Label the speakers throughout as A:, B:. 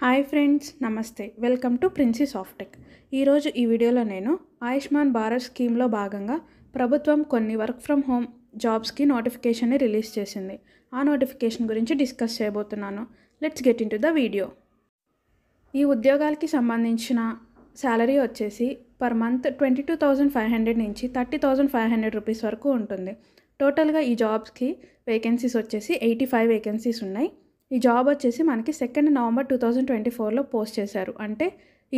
A: hi friends నమస్తే welcome to Princy Softech ఈరోజు ఈ వీడియోలో నేను ఆయుష్మాన్ భారత్ స్కీమ్లో భాగంగా ప్రభుత్వం కొన్ని వర్క్ ఫ్రమ్ హోమ్ జాబ్స్కి నోటిఫికేషన్ని రిలీజ్ చేసింది ఆ నోటిఫికేషన్ గురించి డిస్కస్ చేయబోతున్నాను let's get into the video ఈ ఉద్యోగాలకి సంబంధించిన శాలరీ వచ్చేసి per month twenty two thousand five hundred నుంచి thirty thousand five hundred rupees వరకు ఉంటుంది టోటల్గా ఈ జాబ్స్కి వేకెన్సీస్ వచ్చేసి ఎయిటీ ఫైవ్ వేకెన్సీస్ ఉన్నాయి ఈ జాబ్ వచ్చేసి మనకి second November two thousand twenty ఫోర్లో పోస్ట్ చేశారు అంటే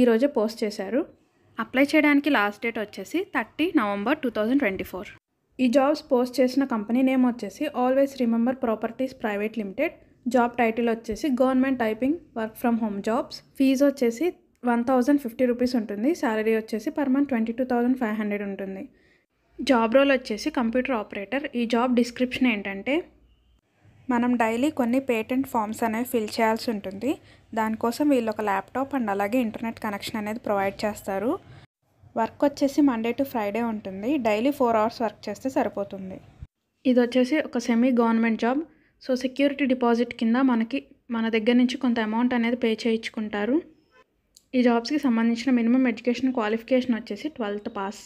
A: ఈరోజే పోస్ట్ చేశారు అప్లై చేయడానికి లాస్ట్ డేట్ వచ్చేసి thirty November two thousand twenty four ఈ జాబ్స్ పోస్ట్ చేసిన కంపెనీ నేమ్ వచ్చేసి always remember properties private limited job title వచ్చేసి government typing work from home jobs fees వచ్చేసి వన్ థౌజండ్ ఫిఫ్టీ రూపీస్ ఉంటుంది salary వచ్చేసి per month twenty two thousand five hundred ఉంటుంది job role వచ్చేసి computer operator ఈ job description ఏంటంటే మనం daily కొన్ని పేటెంట్ ఫామ్స్ అనేవి ఫిల్ చేయాల్సి ఉంటుంది దానికోసం వీళ్ళు ఒక ల్యాప్టాప్ అండ్ అలాగే ఇంటర్నెట్ కనెక్షన్ అనేది ప్రొవైడ్ చేస్తారు వర్క్ వచ్చేసి మండే టు ఫ్రైడే ఉంటుంది డైలీ ఫోర్ అవర్స్ వర్క్ చేస్తే సరిపోతుంది ఇది వచ్చేసి ఒక semi government job so security deposit కింద మనకి మన దగ్గర నుంచి కొంత అమౌంట్ అనేది పే చేయించుకుంటారు ఈ జాబ్స్కి సంబంధించిన మినిమం ఎడ్యుకేషన్ క్వాలిఫికేషన్ వచ్చేసి ట్వెల్త్ పాస్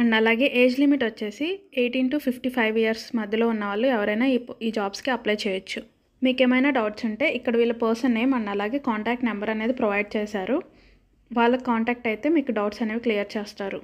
A: అండ్ అలాగే ఏజ్ లిమిట్ వచ్చేసి eighteen to fifty five years మధ్యలో ఉన్న వాళ్ళు ఎవరైనా ఈ ఈ జాబ్స్కి అప్లై చేయొచ్చు మీకు ఏమైనా డౌట్స్ ఉంటే ఇక్కడ వీళ్ళ పర్సన్ నేమ్ అండ్ అలాగే కాంటాక్ట్ నెంబర్ అనేది ప్రొవైడ్ చేశారు వాళ్ళకి కాంటాక్ట్ అయితే మీకు డౌట్స్ అనేవి క్లియర్ చేస్తారు